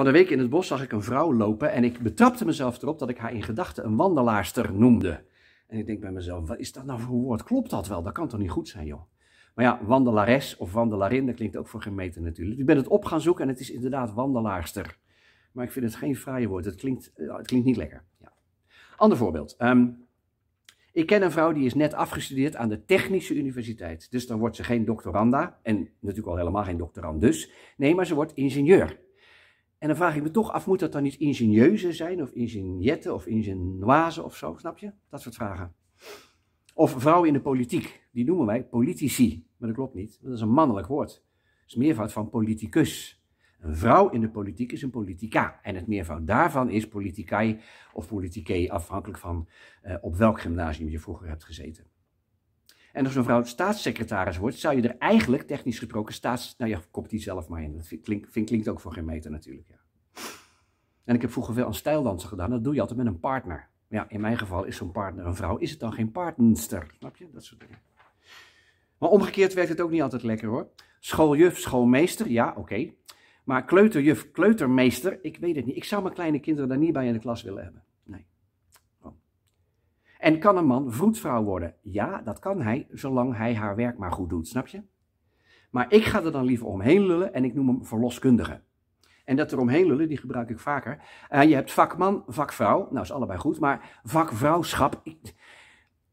Van de week in het bos zag ik een vrouw lopen en ik betrapte mezelf erop dat ik haar in gedachten een wandelaarster noemde. En ik denk bij mezelf, wat is dat nou voor woord? Klopt dat wel? Dat kan toch niet goed zijn, joh? Maar ja, wandelares of wandelarin, dat klinkt ook voor geen meter natuurlijk. Ik ben het op gaan zoeken en het is inderdaad wandelaarster. Maar ik vind het geen fraaie woord. Het klinkt, eh, het klinkt niet lekker. Ja. Ander voorbeeld. Ehm, ik ken een vrouw die is net afgestudeerd aan de Technische Universiteit. Dus dan wordt ze geen doctoranda. En natuurlijk al helemaal geen doctorand dus. Nee, maar ze wordt ingenieur. En dan vraag ik me toch af, moet dat dan niet ingenieuzen zijn, of ingenietten, of ingenoise of zo, snap je? Dat soort vragen. Of vrouwen in de politiek, die noemen wij politici, maar dat klopt niet, dat is een mannelijk woord. Dat is meervoud van politicus. Een vrouw in de politiek is een politica. En het meervoud daarvan is politicae of politicae, afhankelijk van eh, op welk gymnasium je vroeger hebt gezeten. En als een vrouw staatssecretaris wordt, zou je er eigenlijk technisch gesproken staats... Nou ja, kop die zelf maar in. Dat klinkt, klinkt ook voor geen meter natuurlijk. Ja. En ik heb vroeger wel een stijldansen gedaan. Dat doe je altijd met een partner. Ja, in mijn geval is zo'n partner een vrouw. Is het dan geen partnerster? Snap je? Dat soort dingen. Maar omgekeerd werkt het ook niet altijd lekker hoor. Schooljuf, schoolmeester, ja, oké. Maar kleuterjuf, kleutermeester, ik weet het niet. Ik zou mijn kleine kinderen daar niet bij in de klas willen hebben. En kan een man vroedvrouw worden? Ja, dat kan hij, zolang hij haar werk maar goed doet, snap je? Maar ik ga er dan liever omheen lullen en ik noem hem verloskundige. En dat omheen lullen, die gebruik ik vaker. Eh, je hebt vakman, vakvrouw. Nou, is allebei goed. Maar vakvrouwschap.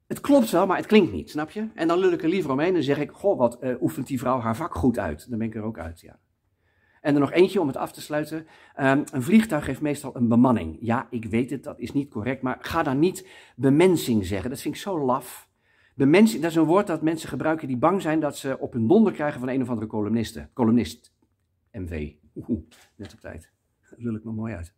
het klopt wel, maar het klinkt niet, snap je? En dan lul ik er liever omheen en zeg ik: Goh, wat eh, oefent die vrouw haar vak goed uit? Dan ben ik er ook uit, ja. En er nog eentje om het af te sluiten. Ehm, een vliegtuig heeft meestal een bemanning. Ja, ik weet het, dat is niet correct, maar ga dan niet bemensing zeggen. Dat vind ik zo laf. Bemensing, dat is een woord dat mensen gebruiken die bang zijn dat ze op hun donder krijgen van een of andere columniste. Columnist. MV. Oeh, net op tijd. Dat lul ik me mooi uit.